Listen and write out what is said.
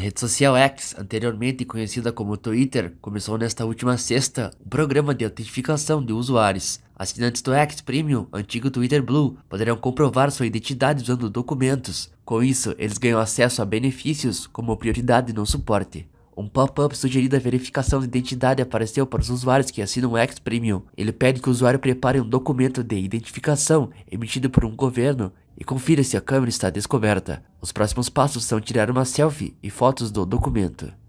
rede social X, anteriormente conhecida como Twitter, começou nesta última sexta um programa de autentificação de usuários. Assinantes do X Premium, antigo Twitter Blue, poderão comprovar sua identidade usando documentos. Com isso, eles ganham acesso a benefícios como prioridade no suporte. Um pop-up sugerindo a verificação de identidade apareceu para os usuários que assinam o X Premium. Ele pede que o usuário prepare um documento de identificação emitido por um governo e confira se a câmera está descoberta. Os próximos passos são tirar uma selfie e fotos do documento.